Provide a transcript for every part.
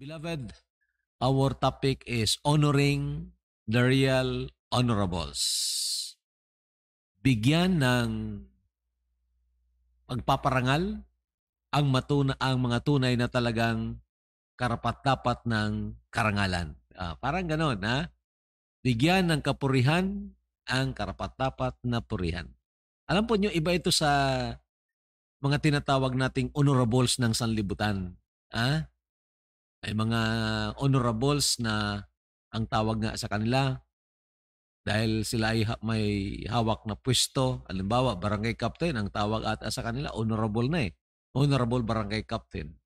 Beloved, our topic is honoring the real honorables. Bigyan ng pagpaparangal ang matuna ang mga tunay na talagang karapat-dapat ng karangalan. Ah, parang ganon, ha? Ah. Bigyan ng kapurihan ang karapat-dapat na purihan. Alam po nyo, iba ito sa mga tinatawag nating honorables ng sanlibutan. Ha? Ah ay mga honorables na ang tawag nga sa kanila dahil sila ay ha- may hawak na pwesto. Halimbawa, barangay captain, ang tawag ata sa kanila, honorable na eh. Honorable barangay captain.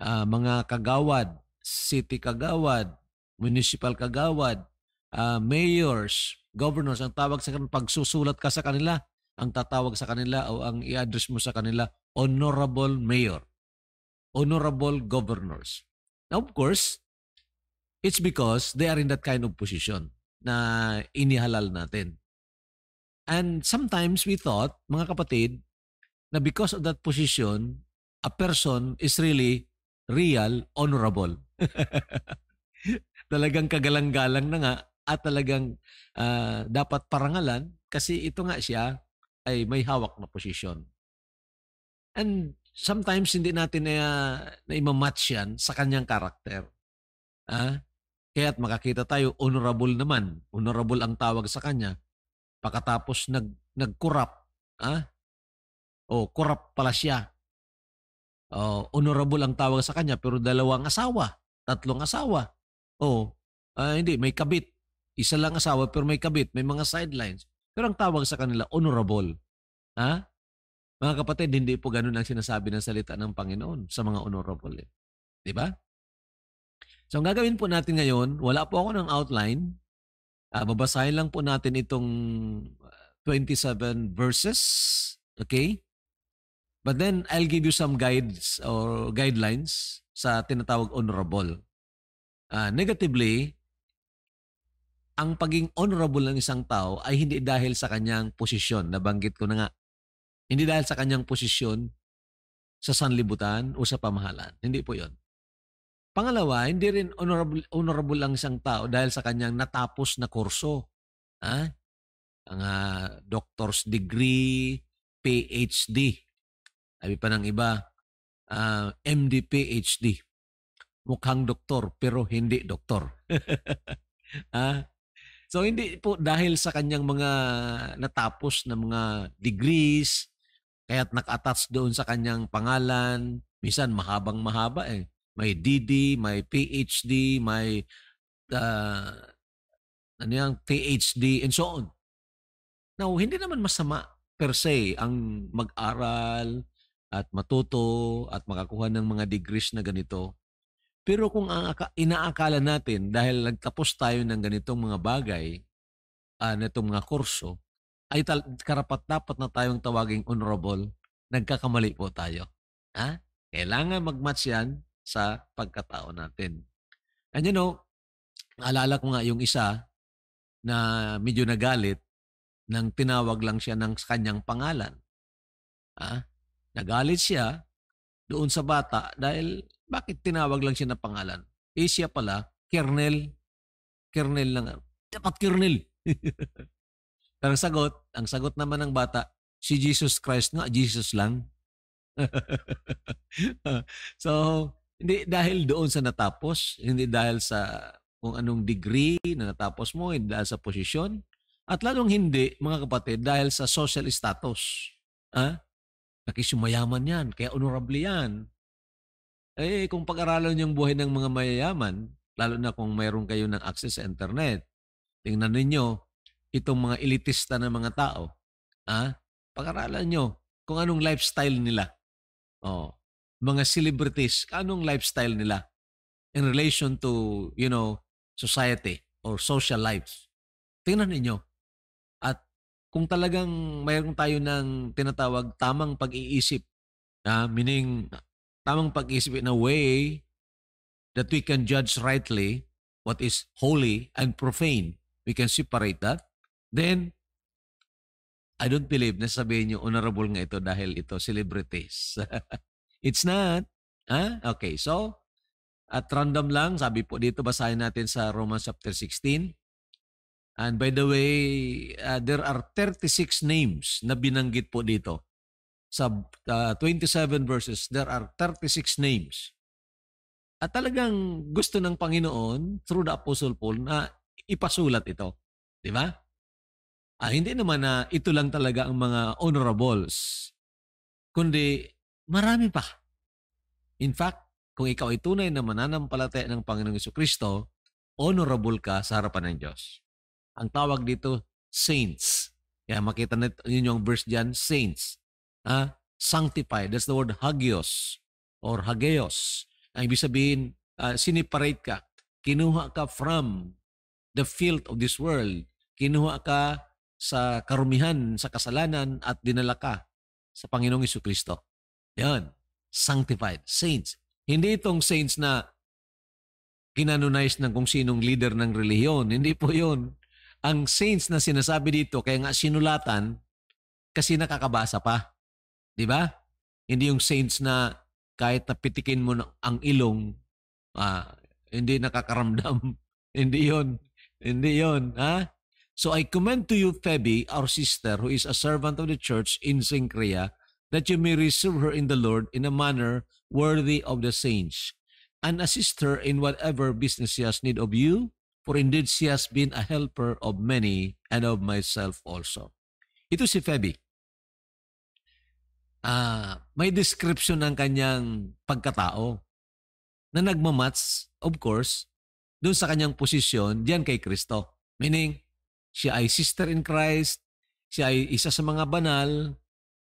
Uh, mga kagawad, city kagawad, municipal kagawad, uh, mayors, governors, ang tawag sa kanila, pagsusulat ka sa kanila, ang tatawag sa kanila o ang i-address mo sa kanila, honorable mayor, honorable governors. Now, of course, it's because they are in that kind of position na inihalal natin. And sometimes we thought, mga kapatid, na because of that position, a person is really real, honorable. talagang kagalang-galang na nga at talagang uh, dapat parangalan kasi ito nga siya ay may hawak na posisyon. And sometimes hindi natin na, na imamatch yan sa kanyang karakter. Ah? Kaya't makakita tayo, honorable naman. Honorable ang tawag sa kanya. Pakatapos nag, nag-corrupt. Ah? O, corrupt pala siya. O, honorable ang tawag sa kanya pero dalawang asawa. Tatlong asawa. O, ah, hindi, may kabit. Isa lang asawa pero may kabit. May mga sidelines. Pero ang tawag sa kanila, honorable. Ha? Ah? Mga kapatid, hindi po ganun ang sinasabi ng salita ng Panginoon sa mga honorable. Eh. Di ba? So ang gagawin po natin ngayon, wala po ako ng outline. Uh, babasahin lang po natin itong 27 ah, verses. Okay? But then I'll give you some guides or guidelines sa tinatawag honorable. Uh, negatively, ang paging honorable ng isang tao ay hindi dahil sa kanyang posisyon. Nabanggit ko na nga hindi dahil sa kanyang posisyon sa sanlibutan o sa pamahalaan. Hindi po yon. Pangalawa, hindi rin honorable, honorable lang isang tao dahil sa kanyang natapos na kurso. Ha? Ang uh, doctor's degree, PhD. Sabi pa ng iba, uh, ah, MD, PhD. Mukhang doktor pero hindi doktor. ha? So hindi po dahil sa kanyang mga natapos na mga degrees, Kaya't nag-attach doon sa kanyang pangalan. Minsan mahabang mahaba eh. May DD, may PhD, may uh, ano yan, PhD, and so on. Now, hindi naman masama per se ang mag-aral at matuto at makakuha ng mga degrees na ganito. Pero kung ang inaakala natin dahil nagtapos tayo ng ganitong mga bagay, uh, ah, nitong mga kurso, ay tal- karapat-dapat na tayong tawaging honorable. Nagkakamali po tayo. Ha? Kailangan mag-match yan sa pagkatao natin. And you know, naalala ko nga yung isa na medyo nagalit nang tinawag lang siya ng kanyang pangalan. Ha? Nagalit siya doon sa bata dahil bakit tinawag lang siya ng pangalan? Eh siya pala, Kernel. Kernel lang. Dapat Kernel. Pero ang sagot, ang sagot naman ng bata, si Jesus Christ nga, Jesus lang. so, hindi dahil doon sa natapos, hindi dahil sa kung anong degree na natapos mo, hindi dahil sa posisyon, at lalong hindi, mga kapatid, dahil sa social status. Ha? Nakisumayaman yan, kaya honorable yan. Eh, kung pag-aralan niyo ang buhay ng mga mayayaman, lalo na kung mayroon kayo ng access sa internet, tingnan ninyo, itong mga elitista na mga tao. ha? Ah, pag-aralan nyo kung anong lifestyle nila. Oh, mga celebrities, anong lifestyle nila in relation to, you know, society or social life. Tingnan ninyo. At kung talagang mayroon tayo ng tinatawag tamang pag-iisip, ah, meaning tamang pag-iisip in a way that we can judge rightly what is holy and profane. We can separate that Then, I don't believe na sabihin nyo honorable nga ito dahil ito celebrities. It's not. Huh? Ah, okay, so at random lang, sabi po dito basahin natin sa Romans chapter 16. And by the way, uh, there are 36 names na binanggit po dito. Sa uh, ah, 27 verses, there are 36 names. At talagang gusto ng Panginoon through the Apostle Paul na ipasulat ito. Di ba? ah, hindi naman na ito lang talaga ang mga honorables, kundi marami pa. In fact, kung ikaw ay tunay na mananampalataya ng Panginoong Yeso Kristo, honorable ka sa harapan ng Diyos. Ang tawag dito, saints. Kaya makita na yung verse dyan, saints. Ha? Sanctified. That's the word hagios or hageos. Ang ibig sabihin, uh, siniparate ka. Kinuha ka from the field of this world. Kinuha ka sa karumihan, sa kasalanan at dinala ka sa Panginoong Isu Kristo. Yan, sanctified, saints. Hindi itong saints na kinanonize ng kung sinong leader ng relihiyon. Hindi po yon. Ang saints na sinasabi dito, kaya nga sinulatan, kasi nakakabasa pa. Di ba? Hindi yung saints na kahit napitikin mo ang ilong, ah, hindi nakakaramdam. hindi yon. Hindi yon, ha? So I commend to you Phoebe, our sister, who is a servant of the church in Synchrea, that you may receive her in the Lord in a manner worthy of the saints, and assist her in whatever business she has need of you, for indeed she has been a helper of many and of myself also. Ito si Phoebe. Uh, ah, may description ng kanyang pagkatao na nagmamats, of course, doon sa kanyang posisyon diyan kay Kristo. Meaning, siya ay sister in Christ. Siya ay isa sa mga banal.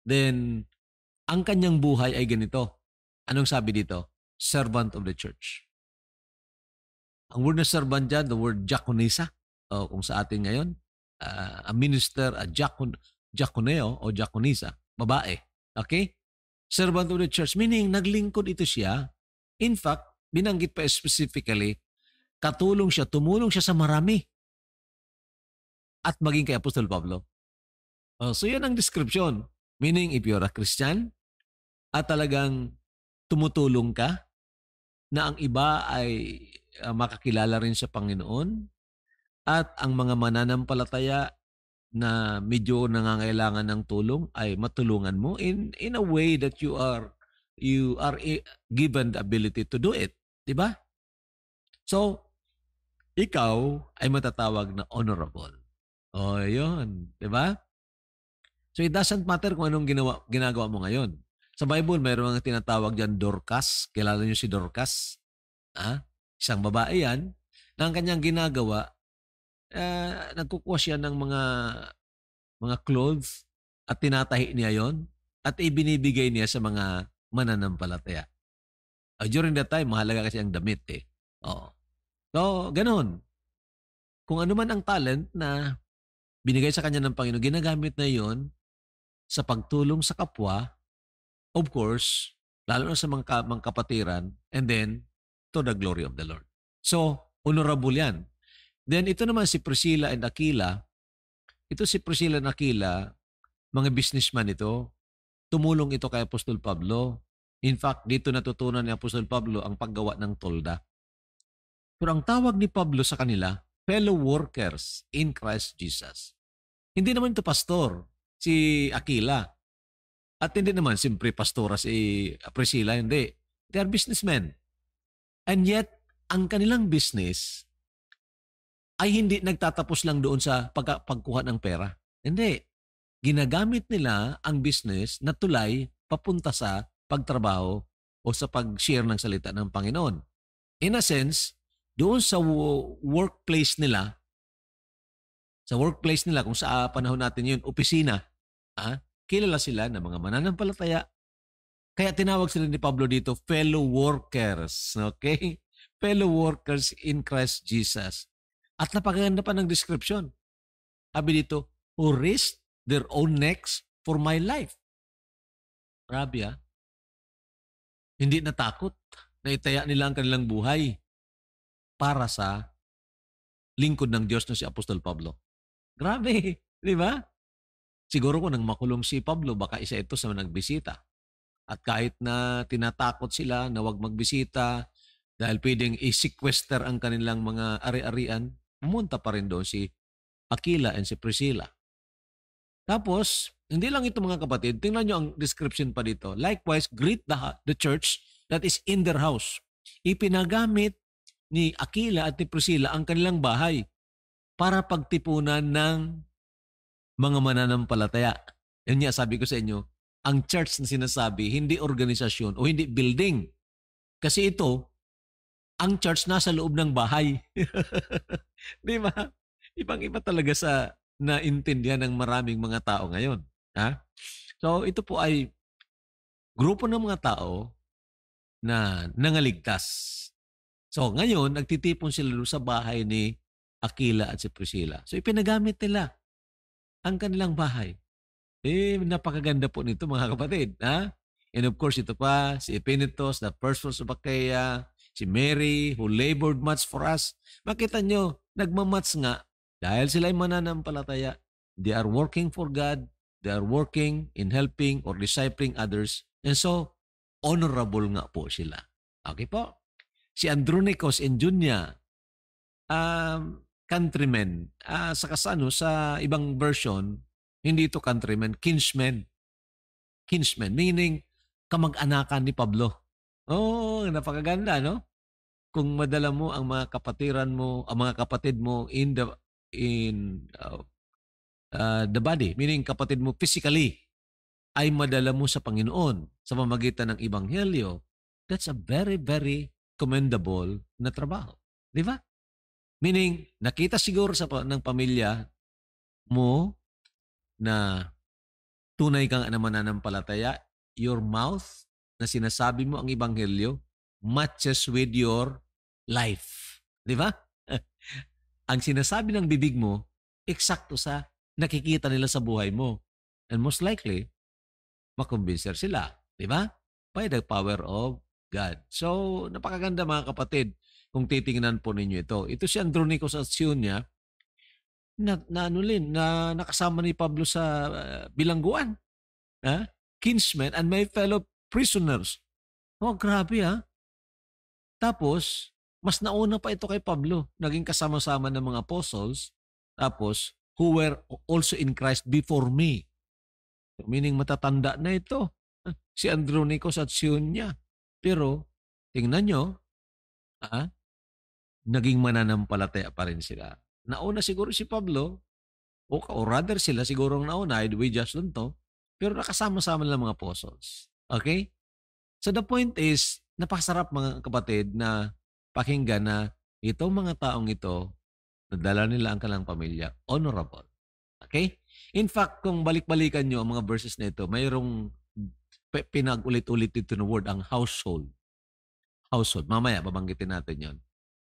Then, ang kanyang buhay ay ganito. Anong sabi dito? Servant of the church. Ang word na servant dyan, the word diakonisa, o kung sa atin ngayon, uh, a minister, a diakon, diakoneo o diakonisa, babae. Okay? Servant of the church, meaning naglingkod ito siya. In fact, binanggit pa specifically, katulong siya, tumulong siya sa marami at maging kay Apostol Pablo. Oh, so yan ang description. Meaning, if you're a Christian at talagang tumutulong ka na ang iba ay uh, makakilala rin sa Panginoon at ang mga mananampalataya na medyo nangangailangan ng tulong ay matulungan mo in in a way that you are you are given the ability to do it, 'di ba? So ikaw ay matatawag na honorable. O, oh, yun. ba? Diba? So, it doesn't matter kung anong ginawa, ginagawa mo ngayon. Sa Bible, mayroon ang tinatawag dyan Dorcas. Kilala niyo si Dorcas? Ha? Isang babae yan na ang kanyang ginagawa, eh, nagkukuha siya ng mga mga clothes at tinatahi niya yon at ibinibigay niya sa mga mananampalataya. Uh, during that time, mahalaga kasi ang damit eh. Oo. Oh. So, ganun. Kung ano man ang talent na binigay sa kanya ng Panginoon, ginagamit na yon sa pagtulong sa kapwa, of course, lalo na sa mga, ka- mga kapatiran, and then to the glory of the Lord. So, honorable yan. Then ito naman si Priscilla and Aquila. Ito si Priscilla and Aquila, mga businessman ito. Tumulong ito kay Apostol Pablo. In fact, dito natutunan ni Apostol Pablo ang paggawa ng tolda. Pero ang tawag ni Pablo sa kanila, fellow workers in Christ Jesus. Hindi naman ito pastor, si Aquila. At hindi naman simpre pastora si Priscilla, hindi. They are businessmen. And yet, ang kanilang business ay hindi nagtatapos lang doon sa pag- pagkuha ng pera. Hindi. Ginagamit nila ang business na tulay papunta sa pagtrabaho o sa pag-share ng salita ng Panginoon. In a sense, doon sa workplace nila, sa workplace nila, kung sa panahon natin yun, opisina, ah, kilala sila ng mga mananampalataya. Kaya tinawag sila ni Pablo dito, fellow workers. Okay? Fellow workers in Christ Jesus. At napakaganda pa ng description. Sabi dito, who risked their own necks for my life. Rabia, ah. Hindi natakot na itaya nila ang kanilang buhay para sa lingkod ng Diyos na si Apostol Pablo. Grabe, di ba? Siguro ko nang makulong si Pablo, baka isa ito sa nagbisita. At kahit na tinatakot sila na huwag magbisita dahil pwedeng i-sequester ang kanilang mga ari-arian, pumunta pa rin doon si Aquila and si Priscilla. Tapos, hindi lang ito mga kapatid, tingnan nyo ang description pa dito. Likewise, greet the, the church that is in their house. Ipinagamit ni Aquila at ni Priscilla ang kanilang bahay para pagtipunan ng mga mananampalataya. Yan niya, sabi ko sa inyo, ang church na sinasabi, hindi organisasyon o hindi building. Kasi ito, ang church nasa loob ng bahay. Di ba? Ibang-iba talaga sa naintindihan ng maraming mga tao ngayon. Ha? So ito po ay grupo ng mga tao na nangaligtas So ngayon, nagtitipon sila sa bahay ni Aquila at si Priscilla. So ipinagamit nila ang kanilang bahay. Eh, napakaganda po nito mga kapatid. Ha? And of course, ito pa, si Epinitos, the first fruits of Achaia, si Mary, who labored much for us. Makita nyo, nagmamats nga dahil sila ay mananampalataya. They are working for God. They are working in helping or discipling others. And so, honorable nga po sila. Okay po? si Andronikos and Junya, um, countrymen. Uh, sa kasano, sa ibang version, hindi ito countrymen, kinsmen. Kinsmen, meaning kamag-anakan ni Pablo. Oh, napakaganda, no? Kung madala mo ang mga kapatiran mo, ang mga kapatid mo in the in uh, uh, the body, meaning kapatid mo physically, ay madala mo sa Panginoon sa pamagitan ng Ibanghelyo, that's a very, very commendable na trabaho. Di ba? Meaning, nakita siguro sa ng pamilya mo na tunay kang mananampalataya, your mouth na sinasabi mo ang ibanghelyo matches with your life. Di ba? ang sinasabi ng bibig mo, eksakto sa nakikita nila sa buhay mo. And most likely, makumbinser sila. Di ba? By the power of God. So, napakaganda mga kapatid kung titingnan po ninyo ito. Ito si Andronicus at Sionia na, na ano rin, na nakasama ni Pablo sa uh, bilangguan. Ha? Kinsmen and my fellow prisoners. Oh, grabe ha. Ah. Tapos, mas nauna pa ito kay Pablo. Naging kasama-sama ng mga apostles. Tapos, who were also in Christ before me. Meaning matatanda na ito. Ah, si Andronicus at Sionia. Pero, tingnan nyo, ha? Ah, naging mananampalataya pa rin sila. Nauna siguro si Pablo, o, o rather sila siguro ang nauna, either way, Jocelyn to, pero nakasama-sama lang mga apostles. Okay? So the point is, napakasarap mga kapatid na pakinggan na itong mga taong ito, nadala nila ang kanilang pamilya, honorable. Okay? In fact, kung balik-balikan nyo ang mga verses na ito, mayroong pinag-ulit-ulit dito na word, ang household. Household. Mamaya, babanggitin natin yon.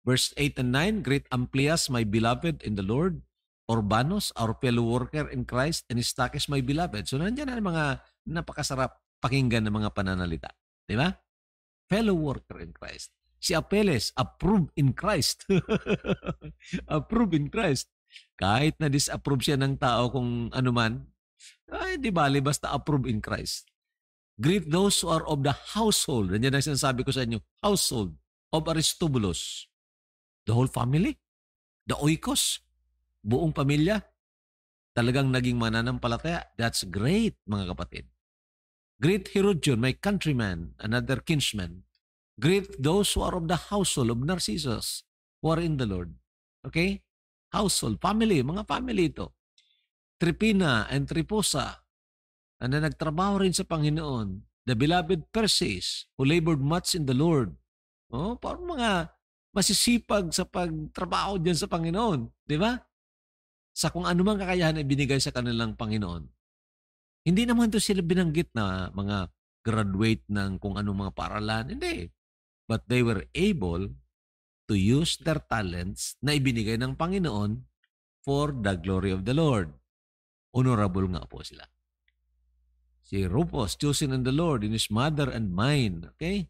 Verse 8 and 9, Great Amplias, my beloved in the Lord, Orbanos, our fellow worker in Christ, and Istakis, my beloved. So, nandiyan na mga napakasarap pakinggan ng mga pananalita. Di ba? Fellow worker in Christ. Si Apeles, approved in Christ. approved in Christ. Kahit na disapprove siya ng tao kung ano man, ay, di bali, basta approved in Christ. Greet those who are of the household. Yan ang sinasabi ko sa inyo. Household of Aristobulus. The whole family. The oikos. Buong pamilya. Talagang naging mananampalataya. That's great, mga kapatid. Greet Herodion, my countryman, another kinsman. Greet those who are of the household of Narcissus, who are in the Lord. Okay? Household, family, mga family ito. Tripina and Triposa, Ah, na nagtrabaho rin sa Panginoon, the beloved persons who labored much in the Lord. Oh, parang mga masisipag sa pagtrabaho diyan sa Panginoon, di ba? Sa kung anumang kakayahan ay binigay sa kanilang Panginoon. Hindi naman to sila binanggit na mga graduate ng kung anong mga paralan. Hindi. But they were able to use their talents na ibinigay ng Panginoon for the glory of the Lord. Honorable nga po sila. Si Rufus, chosen in the Lord, in his mother and mine. Okay?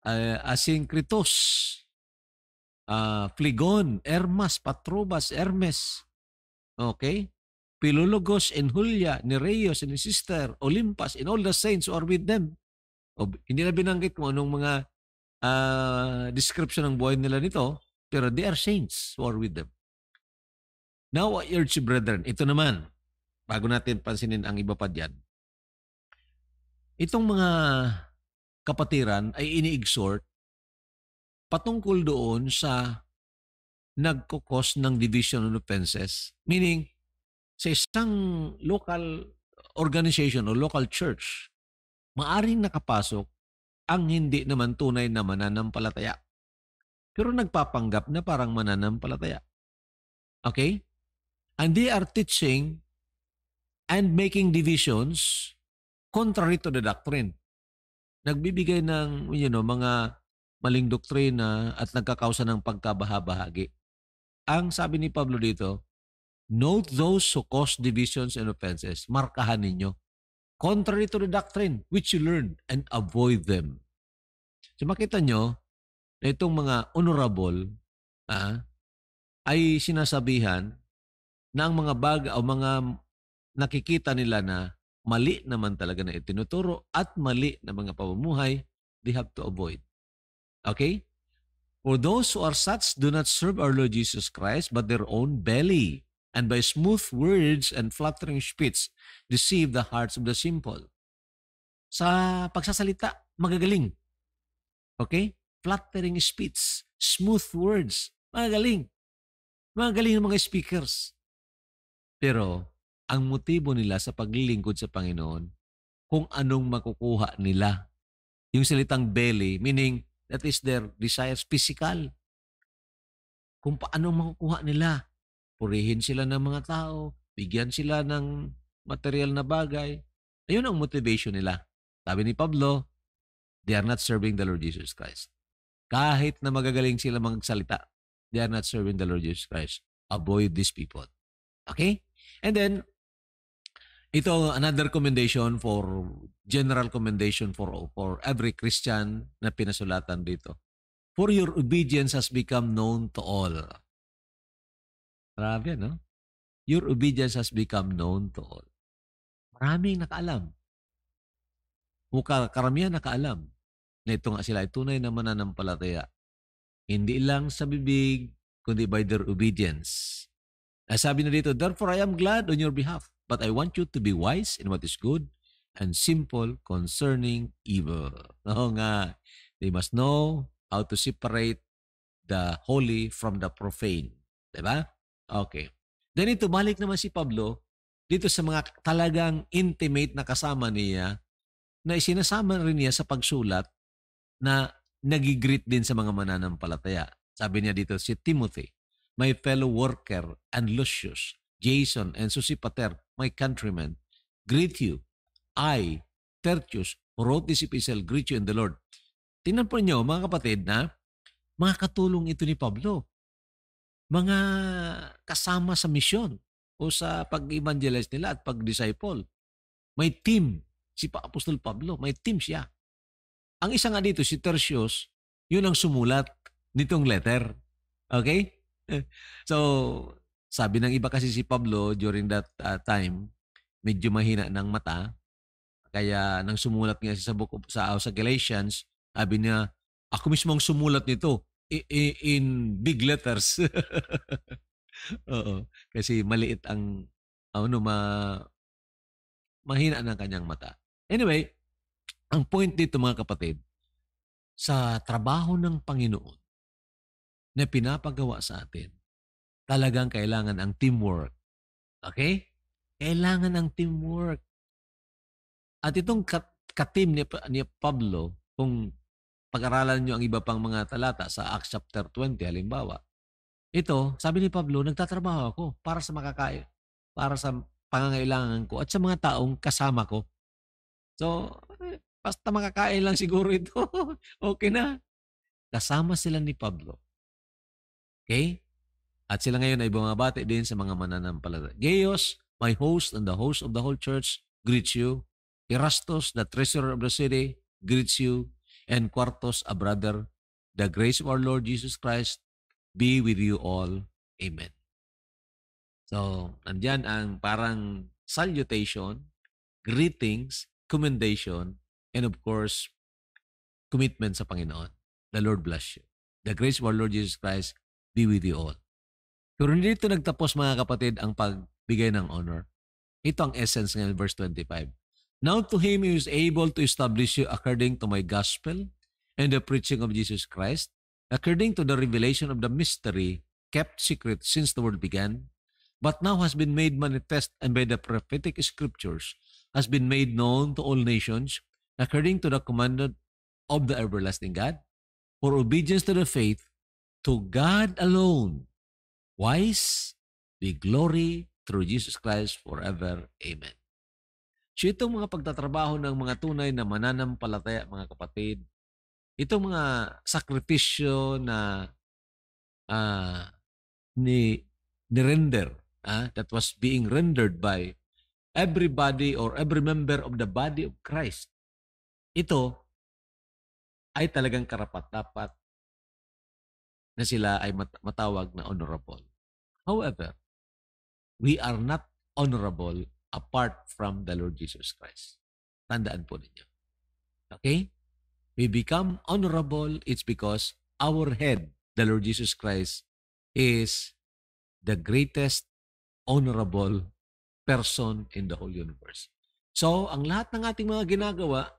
Uh, ah, Asinkritos, uh, ah, Fligon, Hermas, Patrobas, Hermes. Okay? Philologos and Julia, Nereus and his sister, Olympus, and all the saints who are with them. O, hindi na binanggit mo anong mga uh, description ng buhay nila nito, pero they are saints who are with them. Now I urge you, brethren, ito naman, bago natin pansinin ang iba pa dyan, Itong mga kapatiran ay ini-exhort patungkol doon sa nagkukos ng division of offenses. Meaning, sa isang local organization o local church, maaring nakapasok ang hindi naman tunay na mananampalataya. Pero nagpapanggap na parang mananampalataya. Okay? And they are teaching and making divisions contrary to the doctrine. Nagbibigay ng you know, mga maling doktrina at nagkakausa ng pagkabahabahagi. Ang sabi ni Pablo dito, note those who cause divisions and offenses. Markahan ninyo. Contrary to the doctrine which you learned and avoid them. So makita nyo na itong mga honorable ah, ay sinasabihan na ang mga bag o mga nakikita nila na mali naman talaga na itinuturo at mali na mga pamumuhay, they have to avoid. Okay? For those who are such do not serve our Lord Jesus Christ but their own belly, and by smooth words and flattering speech deceive the hearts of the simple. Sa pagsasalita, magagaling. Okay? Flattering speech, smooth words, magagaling. Magagaling ng mga speakers. Pero ang motibo nila sa paglilingkod sa Panginoon kung anong makukuha nila. Yung salitang belly, meaning that is their desires physical. Kung paano makukuha nila. Purihin sila ng mga tao, bigyan sila ng material na bagay. Ayun ang motivation nila. Sabi ni Pablo, they are not serving the Lord Jesus Christ. Kahit na magagaling sila magsalita, they are not serving the Lord Jesus Christ. Avoid these people. Okay? And then, ito another commendation for general commendation for for every Christian na pinasulatan dito. For your obedience has become known to all. Grabe, no? Your obedience has become known to all. Maraming nakaalam. O karamihan nakaalam na ito nga sila ay tunay na mananampalataya. Hindi lang sa bibig, kundi by their obedience. Sabi na dito, Therefore I am glad on your behalf But I want you to be wise in what is good and simple concerning evil. Oo nga. They must know how to separate the holy from the profane. Diba? Okay. Then ito, balik naman si Pablo dito sa mga talagang intimate na kasama niya na isinasama rin niya sa pagsulat na nagigreet din sa mga mananampalataya. Sabi niya dito si Timothy, my fellow worker and Lucius, Jason, and Susie Pater, my countrymen, greet you. I, Tertius, who wrote this epistle, greet you in the Lord. Tingnan po niyo, mga kapatid, na mga katulong ito ni Pablo. Mga kasama sa misyon o sa pag-evangelize nila at pag-disciple. May team si pa Apostol Pablo. May team siya. Ang isa nga dito, si Tertius, yun ang sumulat nitong letter. Okay? So, sabi ng iba kasi si Pablo during that uh, time, medyo mahina ng mata. Kaya nang sumulat niya sa book of, sa, sa Galatians, sabi niya, ako mismo ang sumulat nito I- in big letters. Oo, kasi maliit ang ano ma mahina ng kanyang mata. Anyway, ang point dito mga kapatid, sa trabaho ng Panginoon na pinapagawa sa atin, talagang kailangan ang teamwork. Okay? Kailangan ang teamwork. At itong kat- katim ni, ni Pablo, kung pag-aralan nyo ang iba pang mga talata sa Acts chapter 20 halimbawa, ito, sabi ni Pablo, nagtatrabaho ako para sa makakain, para sa pangangailangan ko at sa mga taong kasama ko. So, eh, basta makakain lang siguro ito, okay na. Kasama sila ni Pablo. Okay? At sila ngayon ay bumabati din sa mga mananampalataya. Gaius, my host and the host of the whole church, greets you. Erastus, the treasurer of the city, greets you. And Quartos, a brother, the grace of our Lord Jesus Christ be with you all. Amen. So, nandyan ang parang salutation, greetings, commendation, and of course, commitment sa Panginoon. The Lord bless you. The grace of our Lord Jesus Christ be with you all. Pero hindi ito nagtapos mga kapatid ang pagbigay ng honor. Ito ang essence ng verse 25. Now to him who is able to establish you according to my gospel and the preaching of Jesus Christ, according to the revelation of the mystery kept secret since the world began, but now has been made manifest and by the prophetic scriptures has been made known to all nations according to the commandment of the everlasting God, for obedience to the faith, to God alone wise, be glory through Jesus Christ forever. Amen. So itong mga pagtatrabaho ng mga tunay na mananampalataya, mga kapatid, itong mga sakripisyo na uh, ni, ni render, uh, ah, that was being rendered by everybody or every member of the body of Christ, ito ay talagang karapat-dapat na sila ay mat- matawag na honorable. However, we are not honorable apart from the Lord Jesus Christ. Tandaan po ninyo. Okay? We become honorable, it's because our head, the Lord Jesus Christ, is the greatest honorable person in the whole universe. So, ang lahat ng ating mga ginagawa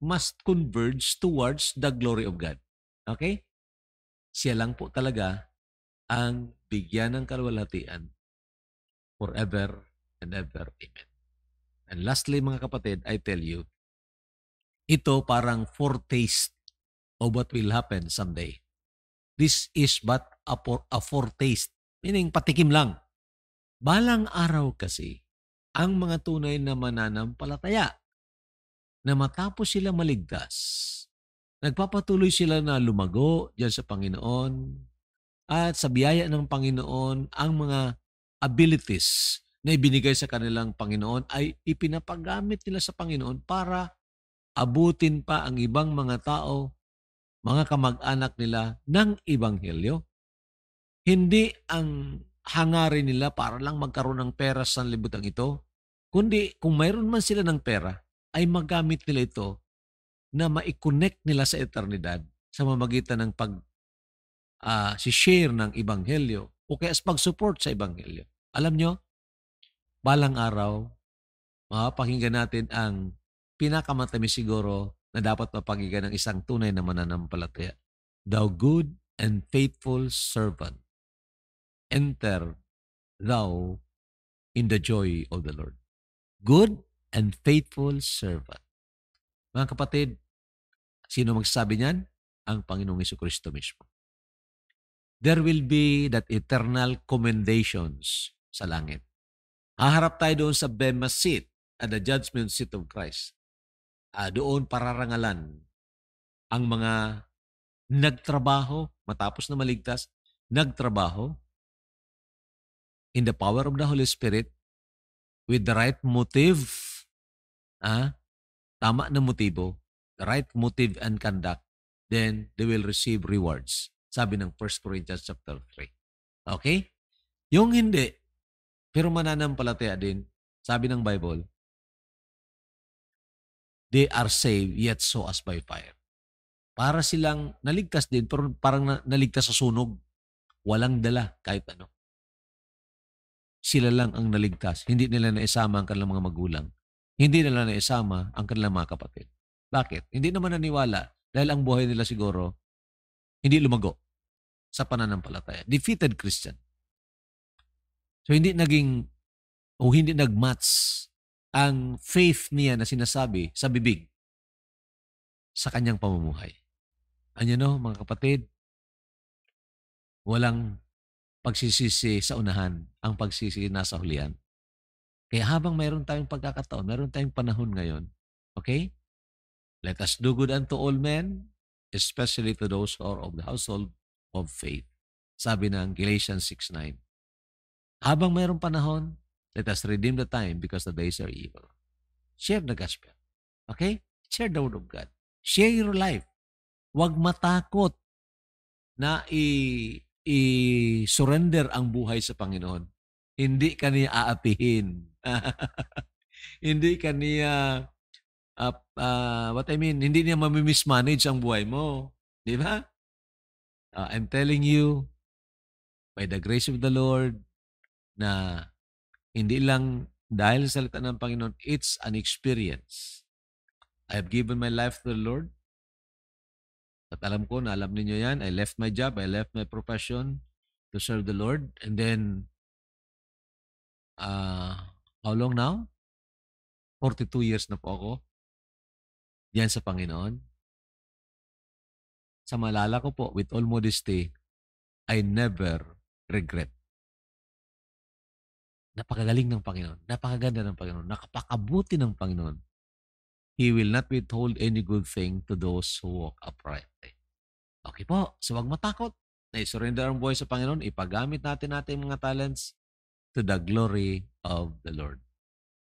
must converge towards the glory of God. Okay? siya lang po talaga ang bigyan ng kalwalhatian forever and ever. Amen. And lastly, mga kapatid, I tell you, ito parang foretaste of what will happen someday. This is but a, for, a foretaste, meaning patikim lang. Balang araw kasi, ang mga tunay na mananampalataya na matapos sila maligtas, Nagpapatuloy sila na lumago diyan sa Panginoon at sa biyaya ng Panginoon ang mga abilities na ibinigay sa kanilang Panginoon ay ipinapagamit nila sa Panginoon para abutin pa ang ibang mga tao, mga kamag-anak nila ng Ibanghelyo. Hindi ang hangarin nila para lang magkaroon ng pera sa libutan ito, kundi kung mayroon man sila ng pera, ay magamit nila ito na maikonnect nila sa eternidad sa mamagitan ng pag uh, ah, si share ng ebanghelyo o kaya sa pag-support sa ebanghelyo. Alam nyo, balang araw, mapakinggan natin ang pinakamatamis siguro na dapat mapakinggan ng isang tunay na mananampalataya. Thou good and faithful servant, enter thou in the joy of the Lord. Good and faithful servant. Mga kapatid, Sino magsasabi niyan? Ang Panginoong Yesu Kristo mismo. There will be that eternal commendations sa langit. Haharap tayo doon sa Bema seat at the judgment seat of Christ. Uh, doon pararangalan ang mga nagtrabaho matapos na maligtas, nagtrabaho in the power of the Holy Spirit with the right motive, ah, tama na motibo, right motive and conduct, then they will receive rewards. Sabi ng 1 Corinthians chapter 3. Okay? Yung hindi, pero mananampalataya din, sabi ng Bible, they are saved yet so as by fire. Para silang naligtas din, pero parang naligtas sa sunog. Walang dala kahit ano sila lang ang naligtas. Hindi nila naisama ang kanilang mga magulang. Hindi nila naisama ang kanilang mga kapatid. Bakit? Hindi naman naniwala dahil ang buhay nila siguro hindi lumago sa pananampalataya. Defeated Christian. So hindi naging o hindi nagmatch ang faith niya na sinasabi sa bibig sa kanyang pamumuhay. Ano you no, know, mga kapatid? Walang pagsisisi sa unahan, ang pagsisisi nasa hulihan. Kaya habang mayroon tayong pagkakataon, mayroon tayong panahon ngayon, okay? Let us do good unto all men, especially to those who are of the household of faith. Sabi ng Galatians 6.9, Habang mayroong panahon, let us redeem the time because the days are evil. Share the gospel. Okay? Share the word of God. Share your life. Huwag matakot na i- i-surrender ang buhay sa Panginoon. Hindi ka niya aatihin. Hindi kaniya niya uh, uh, what I mean, hindi niya mamimismanage ang buhay mo. Di ba? Uh, I'm telling you, by the grace of the Lord, na hindi lang dahil sa salita ng Panginoon, it's an experience. I have given my life to the Lord. At alam ko, na alam ninyo yan, I left my job, I left my profession to serve the Lord. And then, uh, how long now? 42 years na po ako yan sa Panginoon? Sa malala ko po, with all modesty, I never regret. Napakagaling ng Panginoon. Napakaganda ng Panginoon. Nakapakabuti ng Panginoon. He will not withhold any good thing to those who walk uprightly. Okay po, so wag matakot. Na-surrender ang buhay sa Panginoon. Ipagamit natin natin mga talents to the glory of the Lord.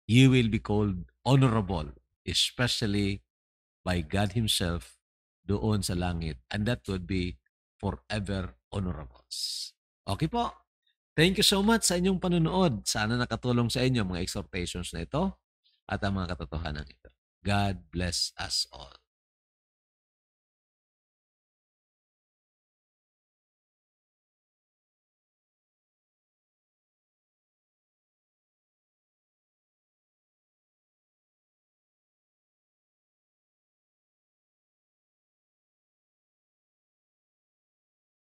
You will be called honorable, especially by God Himself doon sa langit. And that would be forever honorables. Okay po? Thank you so much sa inyong panonood. Sana nakatulong sa inyo mga exhortations na ito at ang mga katotohanan ito. God bless us all.